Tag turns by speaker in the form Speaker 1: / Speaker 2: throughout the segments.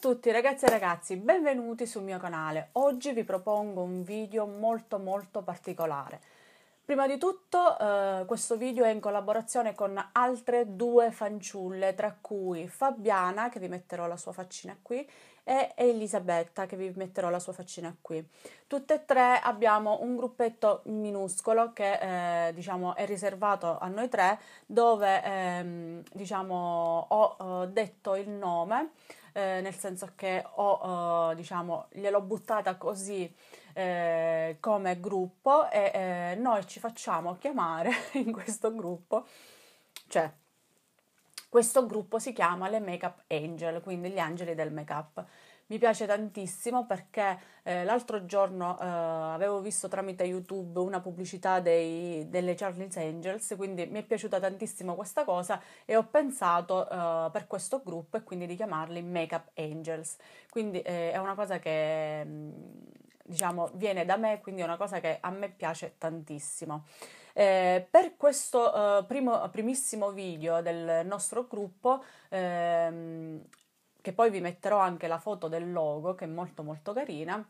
Speaker 1: tutti ragazzi e ragazzi, benvenuti sul mio canale. Oggi vi propongo un video molto molto particolare. Prima di tutto eh, questo video è in collaborazione con altre due fanciulle, tra cui Fabiana, che vi metterò la sua faccina qui, e Elisabetta, che vi metterò la sua faccina qui. Tutte e tre abbiamo un gruppetto minuscolo che eh, diciamo è riservato a noi tre, dove ehm, diciamo, ho eh, detto il nome eh, nel senso che ho, eh, diciamo, gliel'ho buttata così eh, come gruppo e eh, noi ci facciamo chiamare in questo gruppo, cioè questo gruppo si chiama le Makeup Angel, quindi gli angeli del make-up mi piace tantissimo perché eh, l'altro giorno eh, avevo visto tramite YouTube una pubblicità dei, delle Charlie's Angels, quindi mi è piaciuta tantissimo questa cosa e ho pensato eh, per questo gruppo e quindi di chiamarli Makeup Angels. Quindi eh, è una cosa che mm, diciamo viene da me, quindi è una cosa che a me piace tantissimo. Eh, per questo eh, primo, primissimo video del nostro gruppo ehm, che poi vi metterò anche la foto del logo che è molto molto carina,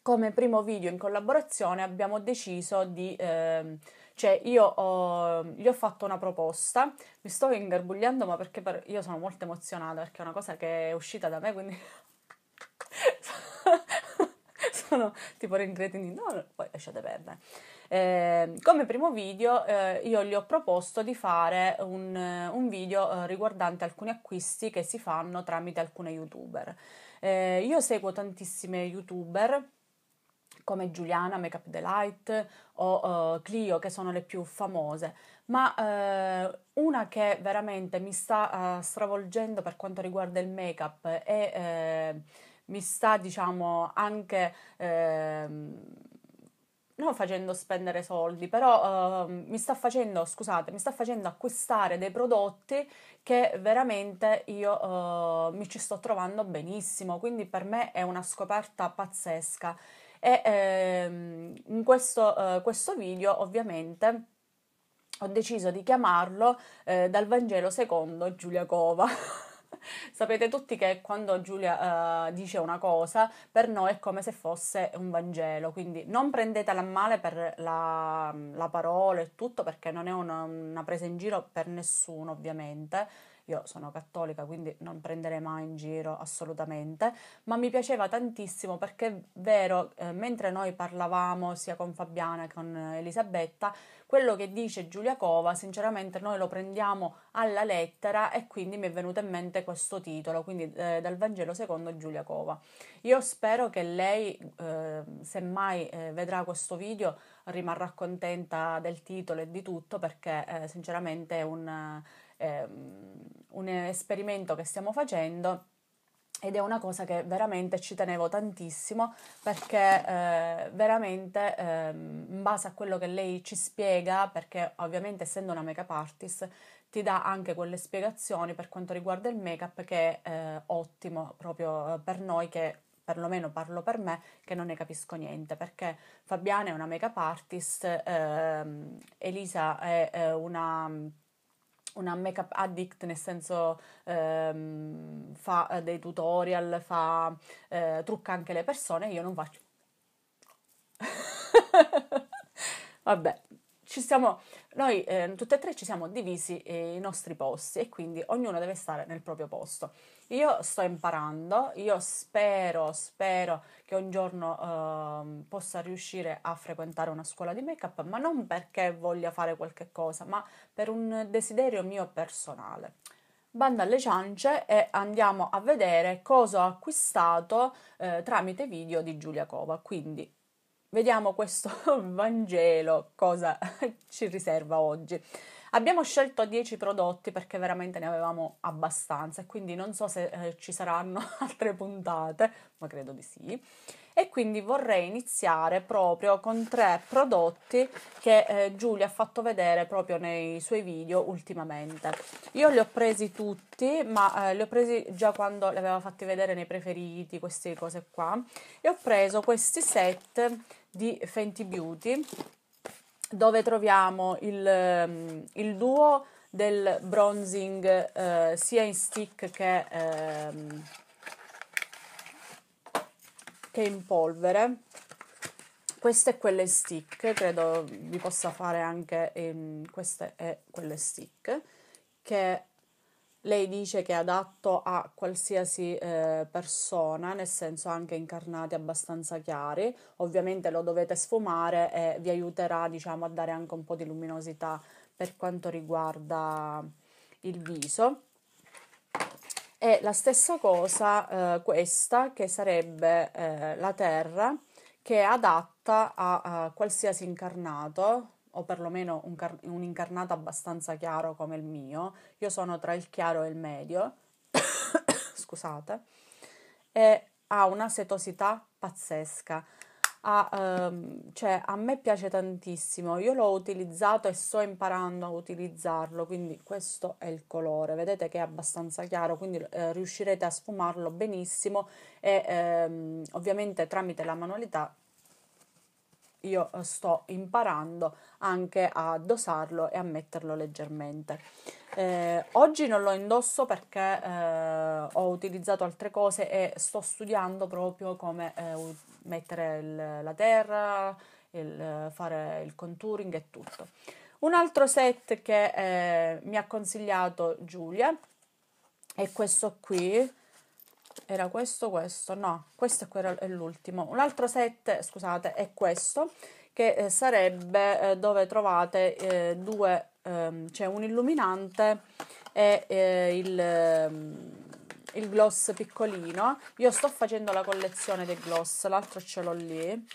Speaker 1: come primo video in collaborazione abbiamo deciso di... Eh, cioè io ho, gli ho fatto una proposta, mi sto ingarbugliando ma perché per, io sono molto emozionata perché è una cosa che è uscita da me quindi... sono tipo rincretini, no, poi lasciate perdere. Ehm, come primo video eh, io gli ho proposto di fare un, un video eh, riguardante alcuni acquisti che si fanno tramite alcune youtuber. Eh, io seguo tantissime youtuber come Giuliana, Makeup Delight o uh, Clio, che sono le più famose, ma uh, una che veramente mi sta uh, stravolgendo per quanto riguarda il make-up e mi sta, diciamo, anche ehm, non facendo spendere soldi, però uh, mi sta facendo, scusate, mi sta facendo acquistare dei prodotti che veramente io uh, mi ci sto trovando benissimo, quindi per me è una scoperta pazzesca. E ehm, in questo, uh, questo video ovviamente ho deciso di chiamarlo eh, dal Vangelo secondo Giulia Cova. Sapete tutti che quando Giulia uh, dice una cosa, per noi è come se fosse un Vangelo, quindi non prendetela a male per la, la parola e tutto, perché non è una, una presa in giro per nessuno, ovviamente io sono cattolica quindi non prenderei mai in giro assolutamente, ma mi piaceva tantissimo perché è vero, eh, mentre noi parlavamo sia con Fabiana che con Elisabetta, quello che dice Giulia Cova sinceramente noi lo prendiamo alla lettera e quindi mi è venuto in mente questo titolo, quindi eh, dal Vangelo secondo Giulia Cova. Io spero che lei, eh, mai eh, vedrà questo video, rimarrà contenta del titolo e di tutto perché eh, sinceramente è un ehm, un esperimento che stiamo facendo ed è una cosa che veramente ci tenevo tantissimo perché eh, veramente eh, in base a quello che lei ci spiega, perché ovviamente essendo una make-up artist ti dà anche quelle spiegazioni per quanto riguarda il make-up che è eh, ottimo proprio eh, per noi che perlomeno parlo per me che non ne capisco niente perché Fabiana è una make-up artist, ehm, Elisa è, è eh, una una makeup addict, nel senso ehm, fa eh, dei tutorial, fa, eh, trucca anche le persone, io non faccio. Vabbè, ci siamo, noi eh, tutte e tre ci siamo divisi i nostri posti e quindi ognuno deve stare nel proprio posto. Io sto imparando, io spero, spero che un giorno eh, possa riuscire a frequentare una scuola di make-up, ma non perché voglia fare qualche cosa, ma per un desiderio mio personale banda alle ciance e andiamo a vedere cosa ho acquistato eh, tramite video di Giulia Cova. Quindi vediamo questo Vangelo cosa ci riserva oggi. Abbiamo scelto 10 prodotti perché veramente ne avevamo abbastanza e quindi non so se eh, ci saranno altre puntate, ma credo di sì e quindi vorrei iniziare proprio con tre prodotti che eh, Giulia ha fatto vedere proprio nei suoi video ultimamente. Io li ho presi tutti, ma eh, li ho presi già quando li aveva fatti vedere nei preferiti, queste cose qua, e ho preso questi set di Fenty Beauty dove troviamo il, ehm, il duo del bronzing eh, sia in stick che ehm, che in polvere. Questo è quelle stick, credo vi possa fare anche ehm, queste è quelle stick che lei dice che è adatto a qualsiasi eh, persona, nel senso anche incarnati abbastanza chiari. Ovviamente lo dovete sfumare e vi aiuterà, diciamo, a dare anche un po' di luminosità per quanto riguarda il viso. È la stessa cosa eh, questa che sarebbe eh, la terra che è adatta a, a qualsiasi incarnato, o perlomeno un, car- un, incarnato abbastanza chiaro come il mio, io sono tra il chiaro e il medio, scusate, e ha una setosità pazzesca a, ehm, cioè, a me piace tantissimo, io l'ho utilizzato e sto imparando a utilizzarlo, quindi questo è il colore, vedete che è abbastanza chiaro, quindi eh, riuscirete a sfumarlo benissimo e ehm, ovviamente tramite la manualità io eh, sto imparando anche a dosarlo e a metterlo leggermente. Eh, oggi non lo indosso perché eh, ho utilizzato altre cose e sto studiando proprio come eh, mettere il, la terra, il, fare il contouring e tutto. Un altro set che eh, mi ha consigliato Giulia è questo qui. Era questo, questo, no, questo è l'ultimo. Un altro set, scusate, è questo, che eh, sarebbe eh, dove trovate eh, due, ehm, c'è cioè un illuminante e eh, il ehm, il gloss piccolino. Io sto facendo la collezione dei gloss, l'altro ce l'ho lì.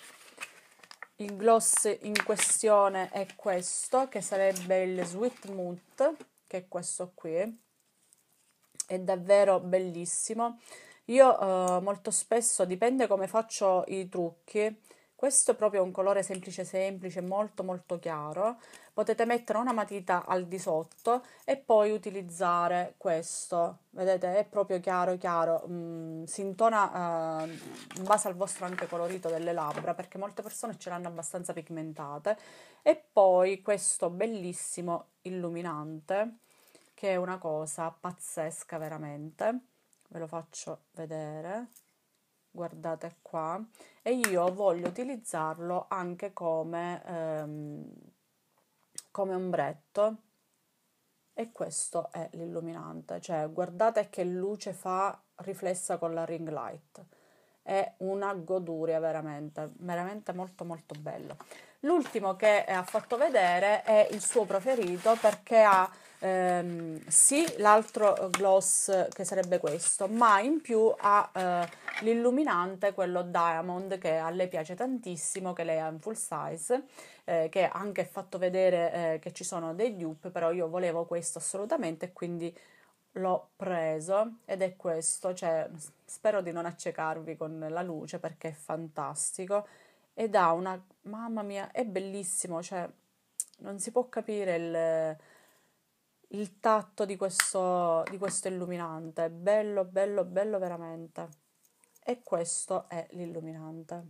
Speaker 1: Il gloss in questione è questo, che sarebbe il Sweet Mood, che è questo qui. È davvero bellissimo. Io eh, molto spesso, dipende come faccio i trucchi, questo è proprio un colore semplice semplice, molto molto chiaro. Potete mettere una matita al di sotto e poi utilizzare questo. Vedete, è proprio chiaro chiaro, mm, si intona eh, in base al vostro anche colorito delle labbra, perché molte persone ce l'hanno abbastanza pigmentate. E poi questo bellissimo illuminante, che è una cosa pazzesca veramente. Ve lo faccio vedere guardate qua, e io voglio utilizzarlo anche come, ehm, come ombretto e questo è l'illuminante, cioè guardate che luce fa riflessa con la ring light. È una goduria veramente, veramente molto molto bella. L'ultimo che ha fatto vedere è il suo preferito perché ha ehm, sì l'altro gloss che sarebbe questo, ma in più ha eh, l'illuminante, quello Diamond, che a lei piace tantissimo, che lei ha in full size, eh, che anche fatto vedere eh, che ci sono dei dupe, però io volevo questo assolutamente quindi l'ho preso ed è questo, cioè, spero di non accecarvi con la luce perché è fantastico ed ha una mamma mia, è bellissimo, cioè non si può capire il il tatto di questo, di questo illuminante. Bello, bello, bello veramente. E questo è l'illuminante.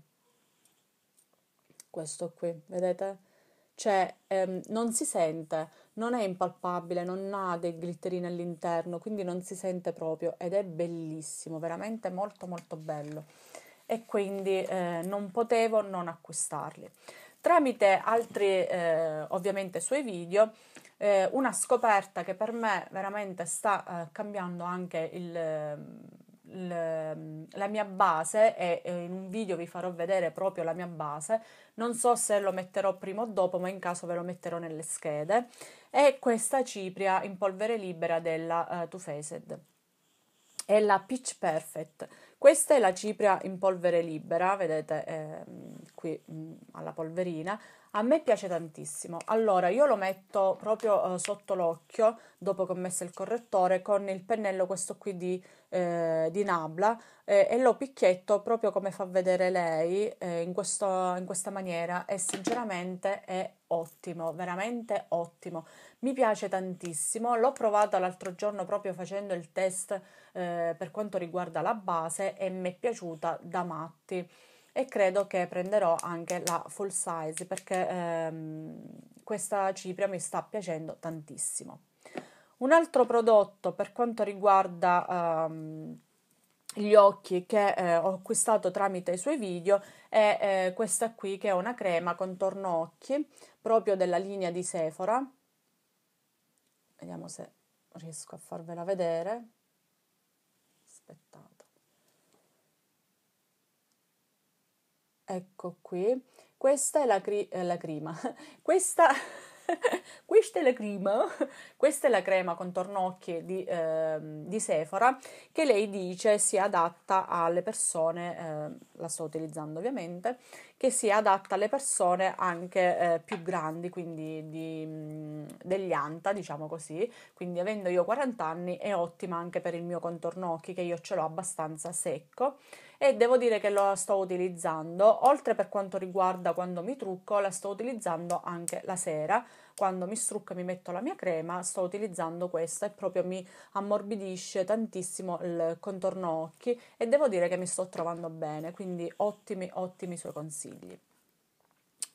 Speaker 1: Questo qui, vedete? Cioè, ehm, non si sente, non è impalpabile, non ha dei glitterini all'interno, quindi non si sente proprio ed è bellissimo, veramente molto molto bello. E quindi eh, non potevo non acquistarli. Tramite altri, eh, ovviamente, suoi video, eh, una scoperta che per me veramente sta eh, cambiando anche il, ehm, il, ehm, la mia base e in un video vi farò vedere proprio la mia base. Non so se lo metterò prima o dopo, ma in caso ve lo metterò nelle schede. È questa cipria in polvere libera della uh, eh, Too Faced. È la Pitch Perfect. Questa è la cipria in polvere libera, vedete eh, qui mh, mm, alla polverina. A me piace tantissimo. Allora, io lo metto proprio eh, sotto l'occhio, dopo che ho messo il correttore, con il pennello questo qui di, eh, di Nabla eh, e lo picchietto proprio come fa vedere lei eh, in, questo, in questa maniera e sinceramente è ottimo, veramente ottimo. Mi piace tantissimo, l'ho provato l'altro giorno proprio facendo il test eh, per quanto riguarda la base e mi è piaciuta da matti e credo che prenderò anche la full size perché ehm, questa cipria mi sta piacendo tantissimo. Un altro prodotto per quanto riguarda ehm, gli occhi che eh, ho acquistato tramite i suoi video è eh, questa qui che è una crema contorno occhi proprio della linea di Sephora. Vediamo se riesco a farvela vedere. Aspettate. Ecco qui. Questa è la, cri- eh, la crema. Questa... questa è la crema, questa è la crema contorno occhi di, eh, di Sephora che lei dice sia adatta alle persone, eh, la sto utilizzando ovviamente, che sia adatta alle persone anche eh, più grandi, quindi di, mm, degli anta, diciamo così, quindi avendo io 40 anni è ottima anche per il mio contorno occhi che io ce l'ho abbastanza secco e devo dire che la sto utilizzando, oltre per quanto riguarda quando mi trucco, la sto utilizzando anche la sera, quando mi strucco e mi metto la mia crema, sto utilizzando questa e proprio mi ammorbidisce tantissimo il contorno occhi e devo dire che mi sto trovando bene, quindi ottimi ottimi suoi consigli.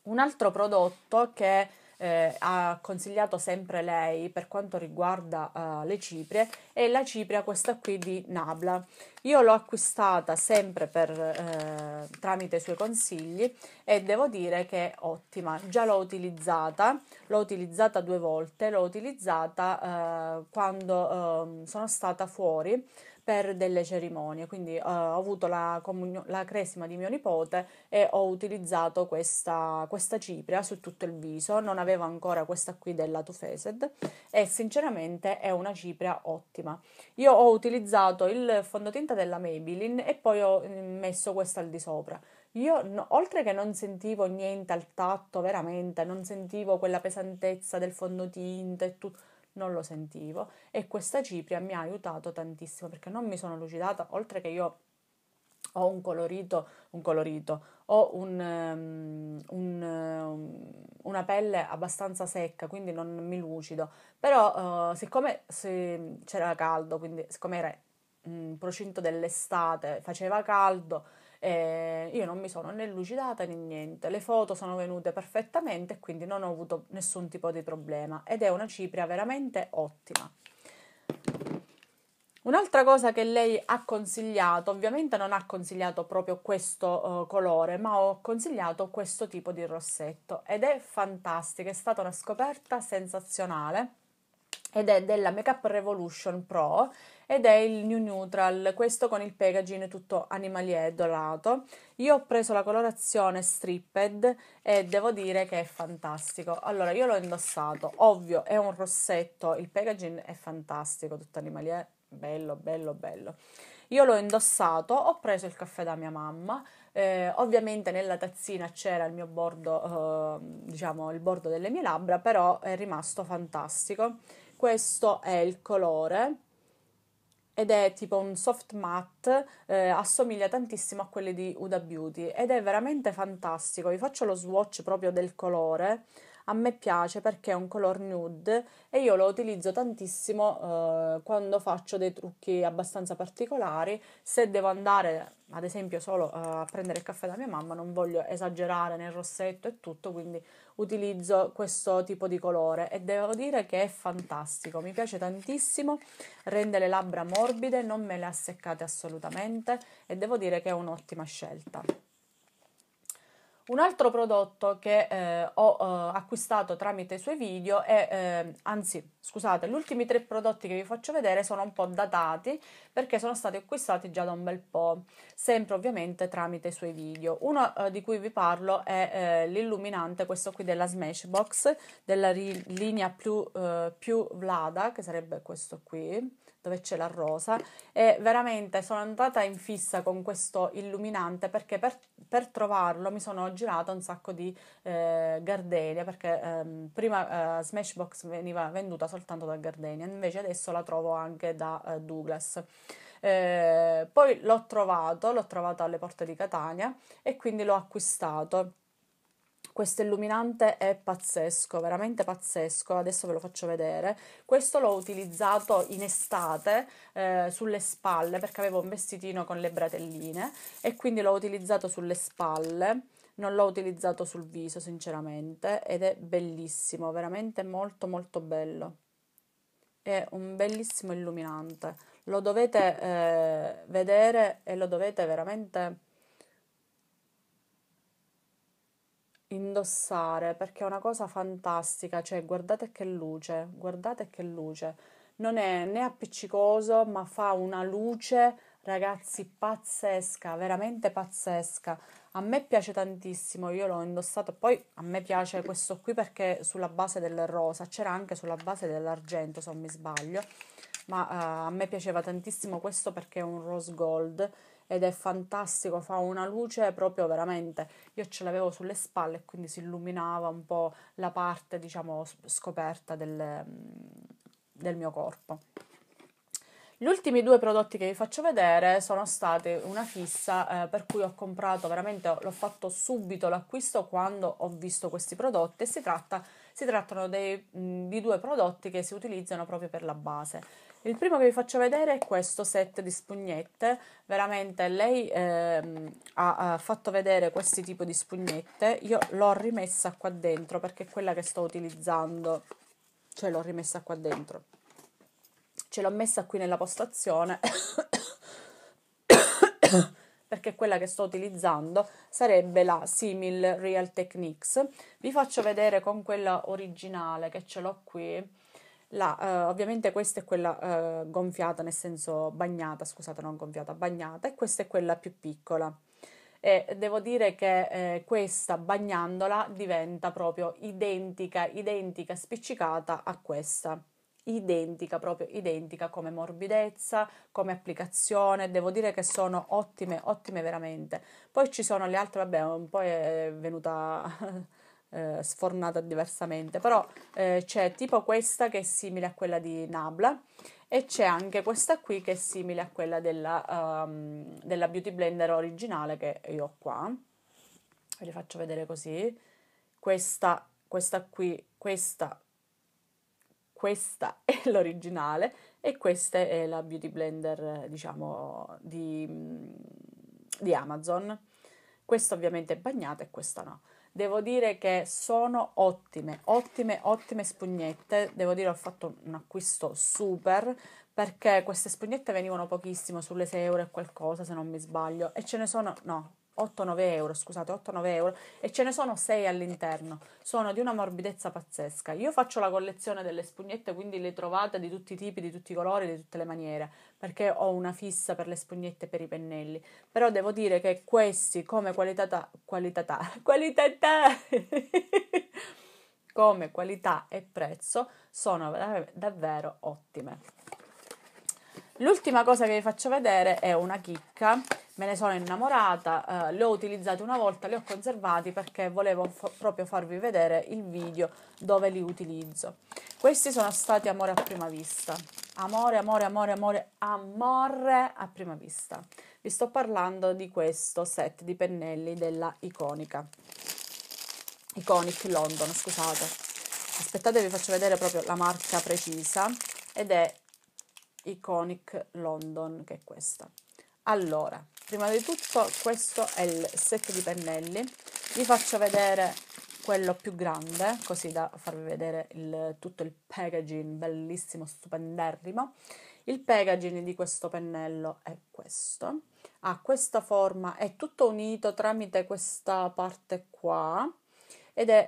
Speaker 1: Un altro prodotto che eh, ha consigliato sempre lei per quanto riguarda uh, le ciprie è la cipria questa qui di Nabla. Io l'ho acquistata sempre per, eh, tramite i suoi consigli e devo dire che è ottima. Già l'ho utilizzata, l'ho utilizzata due volte, l'ho utilizzata eh, quando ehm, sono stata fuori per delle cerimonie, quindi eh, ho avuto la, comunio- la, cresima di mio nipote e ho utilizzato questa, questa cipria su tutto il viso, non avevo ancora questa qui della Too Faced e sinceramente è una cipria ottima. Io ho utilizzato il fondotinta della Maybelline e poi ho mm, messo questa al di sopra. Io no, oltre che non sentivo niente al tatto, veramente, non sentivo quella pesantezza del fondotinta e tutto non lo sentivo e questa cipria mi ha aiutato tantissimo perché non mi sono lucidata, oltre che io ho un colorito, un colorito, ho un, um, un, um, una pelle abbastanza secca, quindi non mi lucido, però uh, siccome se c'era caldo, quindi siccome era in mm, procinto dell'estate, faceva caldo, eh, io non mi sono né lucidata né niente, le foto sono venute perfettamente e quindi non ho avuto nessun tipo di problema ed è una cipria veramente ottima. Un'altra cosa che lei ha consigliato, ovviamente non ha consigliato proprio questo uh, colore, ma ho consigliato questo tipo di rossetto ed è fantastica, è stata una scoperta sensazionale ed è della Makeup Revolution Pro ed è il New Neutral, questo con il packaging tutto animalier dorato. Io ho preso la colorazione stripped e devo dire che è fantastico. Allora, io l'ho indossato, ovvio, è un rossetto, il packaging è fantastico, tutto animalier, bello, bello, bello. Io l'ho indossato, ho preso il caffè da mia mamma, eh, ovviamente nella tazzina c'era il mio bordo, eh, diciamo il bordo delle mie labbra, però è rimasto fantastico questo è il colore ed è tipo un soft matte, eh, assomiglia tantissimo a quelli di Huda Beauty ed è veramente fantastico. Vi faccio lo swatch proprio del colore a me piace perché è un color nude e io lo utilizzo tantissimo eh, quando faccio dei trucchi abbastanza particolari. Se devo andare, ad esempio, solo eh, a prendere il caffè da mia mamma, non voglio esagerare nel rossetto e tutto, quindi utilizzo questo tipo di colore e devo dire che è fantastico, mi piace tantissimo, rende le labbra morbide, non me le ha seccate assolutamente e devo dire che è un'ottima scelta. Un altro prodotto che eh, ho eh, acquistato tramite i suoi video è, eh, anzi, scusate, gli ultimi tre prodotti che vi faccio vedere sono un po' datati perché sono stati acquistati già da un bel po', sempre ovviamente tramite i suoi video. Uno eh, di cui vi parlo è eh, l'illuminante, questo qui della Smashbox, della linea più, eh, più Vlada, che sarebbe questo qui dove c'è la rosa e veramente sono andata in fissa con questo illuminante perché per, per trovarlo mi sono girata un sacco di eh, Gardenia perché ehm, prima eh, Smashbox veniva venduta soltanto da Gardenia invece adesso la trovo anche da eh, Douglas. Eh, poi l'ho trovato, l'ho trovato alle porte di Catania e quindi l'ho acquistato questo illuminante è pazzesco, veramente pazzesco, adesso ve lo faccio vedere. Questo l'ho utilizzato in estate eh, sulle spalle perché avevo un vestitino con le bratelline e quindi l'ho utilizzato sulle spalle non l'ho utilizzato sul viso sinceramente ed è bellissimo, veramente molto molto bello. È un bellissimo illuminante, lo dovete eh, vedere e lo dovete veramente indossare perché è una cosa fantastica, cioè guardate che luce, guardate che luce. Non è né appiccicoso, ma fa una luce, ragazzi, pazzesca, veramente pazzesca. A me piace tantissimo, io l'ho indossato, poi a me piace questo qui perché sulla base del rosa, c'era anche sulla base dell'argento, se non mi sbaglio, ma uh, a me piaceva tantissimo questo perché è un rose gold ed è fantastico, fa una luce proprio veramente. Io ce l'avevo sulle spalle e quindi si illuminava un po' la parte, diciamo, scoperta del, mm, del mio corpo. Gli ultimi due prodotti che vi faccio vedere sono stati una fissa eh, per cui ho comprato veramente, l'ho fatto subito l'acquisto quando ho visto questi prodotti e si, tratta, si trattano dei, mm, di due prodotti che si utilizzano proprio per la base. Il primo che vi faccio vedere è questo set di spugnette, veramente lei eh, ha, ha, fatto vedere questi tipi di spugnette, io l'ho rimessa qua dentro perché è quella che sto utilizzando, cioè l'ho rimessa qua dentro, ce l'ho messa qui nella postazione perché quella che sto utilizzando sarebbe la Simil Real Techniques. Vi faccio vedere con quella originale che ce l'ho qui la, uh, ovviamente questa è quella uh, gonfiata, nel senso bagnata, scusate, non gonfiata, bagnata, e questa è quella più piccola. E devo dire che eh, questa bagnandola diventa proprio identica, identica, spiccicata a questa. Identica, proprio identica come morbidezza, come applicazione. Devo dire che sono ottime, ottime veramente. Poi ci sono le altre, vabbè, un po' è venuta. Eh, sfornata diversamente, però eh, c'è tipo questa che è simile a quella di Nabla e c'è anche questa qui che è simile a quella della, um, della Beauty Blender originale che io ho qua. Ve le faccio vedere così. Questa, questa qui, questa, questa è l'originale e questa è la Beauty Blender, diciamo, di, di Amazon. Questa ovviamente è bagnata e questa no devo dire che sono ottime, ottime, ottime spugnette. Devo dire ho fatto un acquisto super perché queste spugnette venivano pochissimo, sulle 6 euro e qualcosa se non mi sbaglio, e ce ne sono, no, 8-9 euro, scusate, 8-9 euro e ce ne sono 6 all'interno. Sono di una morbidezza pazzesca. Io faccio la collezione delle spugnette, quindi le trovate di tutti i tipi, di tutti i colori, di tutte le maniere, perché ho una fissa per le spugnette e per i pennelli. Però devo dire che questi come qualità qualità qualità come qualità e prezzo sono davvero ottime. L'ultima cosa che vi faccio vedere è una chicca, me ne sono innamorata, eh, le ho utilizzate una volta, le ho conservate perché volevo f- proprio farvi vedere il video dove li utilizzo. Questi sono stati amore a prima vista, amore, amore, amore, amore, amore a prima vista. Vi sto parlando di questo set di pennelli della Iconica, Iconic London, scusate. Aspettate vi faccio vedere proprio la marca precisa ed è Iconic London, che è questa. Allora, prima di tutto questo è il set di pennelli. Vi faccio vedere quello più grande, così da farvi vedere il, tutto il packaging bellissimo, stupenderrimo. Il packaging di questo pennello è questo. Ha questa forma, è tutto unito tramite questa parte qua ed è,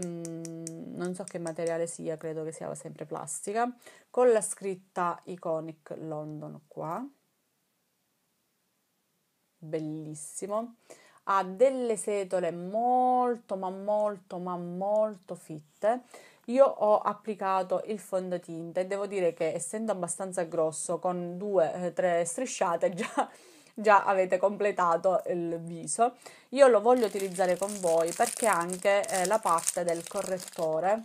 Speaker 1: ehm, non so che materiale sia, credo che sia sempre plastica, con la scritta Iconic London qua, bellissimo, ha delle setole molto ma molto ma molto fitte. Io ho applicato il fondotinta e devo dire che essendo abbastanza grosso con due o eh, tre strisciate già già avete completato il viso. Io lo voglio utilizzare con voi perché anche eh, la parte del correttore,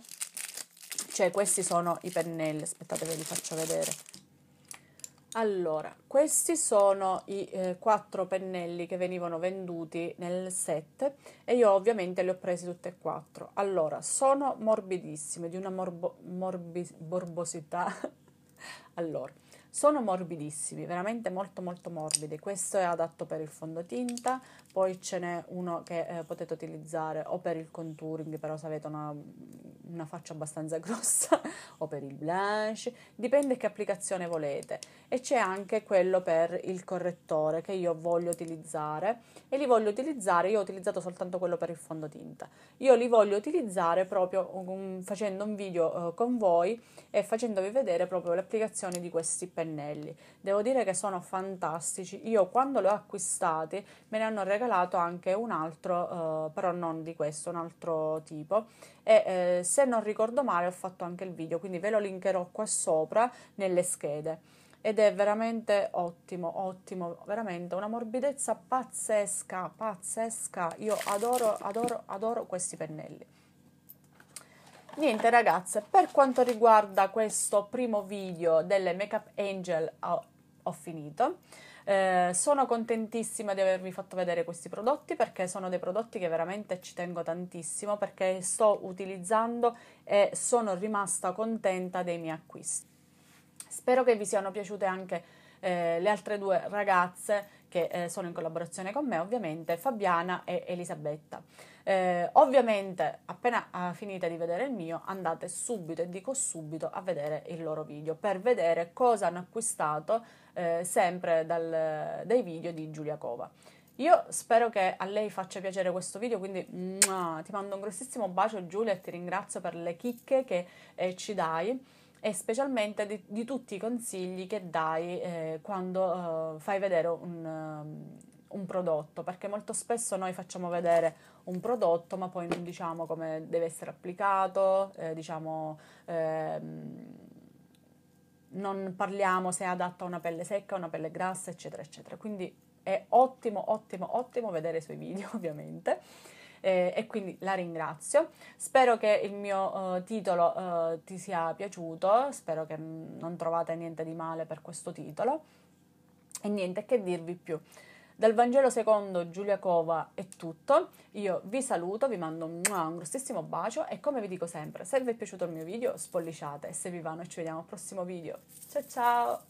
Speaker 1: cioè questi sono i pennelli, aspettate ve li faccio vedere. Allora, questi sono i eh, quattro pennelli che venivano venduti nel set e io ovviamente li ho presi tutti e quattro. Allora, sono morbidissimi, di una morbo, morbi, morbosità. allora, sono morbidissimi, veramente molto molto morbidi. Questo è adatto per il fondotinta, poi ce n'è uno che eh, potete utilizzare o per il contouring, però se avete una, una faccia abbastanza grossa, o per il blush, dipende che applicazione volete. E c'è anche quello per il correttore che io voglio utilizzare e li voglio utilizzare, io ho utilizzato soltanto quello per il fondotinta. Io li voglio utilizzare proprio um, facendo un video uh, con voi e facendovi vedere proprio le applicazioni di questi pennelli. Devo dire che sono fantastici. Io quando li ho acquistati me ne hanno regalato anche un altro, eh, però non di questo, un altro tipo. E eh, se non ricordo male ho fatto anche il video, quindi ve lo linkerò qua sopra nelle schede ed è veramente ottimo, ottimo, veramente una morbidezza pazzesca, pazzesca. Io adoro, adoro, adoro questi pennelli. Niente ragazze, per quanto riguarda questo primo video delle Makeup Angel ho, ho finito. Eh, sono contentissima di avervi fatto vedere questi prodotti perché sono dei prodotti che veramente ci tengo tantissimo perché sto utilizzando e sono rimasta contenta dei miei acquisti. Spero che vi siano piaciute anche eh, le altre due ragazze che eh, sono in collaborazione con me, ovviamente Fabiana e Elisabetta. Eh, ovviamente, appena ah, finite di vedere il mio, andate subito e dico subito a vedere il loro video per vedere cosa hanno acquistato eh, sempre dal, dai video di Giulia Cova. Io spero che a lei faccia piacere questo video, quindi muah, ti mando un grossissimo bacio Giulia e ti ringrazio per le chicche che eh, ci dai e specialmente di, di tutti i consigli che dai eh, quando eh, fai vedere un, ehm, un prodotto, perché molto spesso noi facciamo vedere un prodotto, ma poi non diciamo come deve essere applicato, eh, diciamo, eh, non parliamo se è adatto a una pelle secca, a una pelle grassa, eccetera, eccetera. Quindi è ottimo, ottimo, ottimo vedere i suoi video, ovviamente eh, e quindi la ringrazio. Spero che il mio eh, titolo eh, ti sia piaciuto, spero che non trovate niente di male per questo titolo e niente che dirvi più. Dal Vangelo secondo Giulia Cova è tutto, io vi saluto, vi mando un grossissimo bacio e come vi dico sempre, se vi è piaciuto il mio video spollicciate e se vi va noi ci vediamo al prossimo video. Ciao ciao!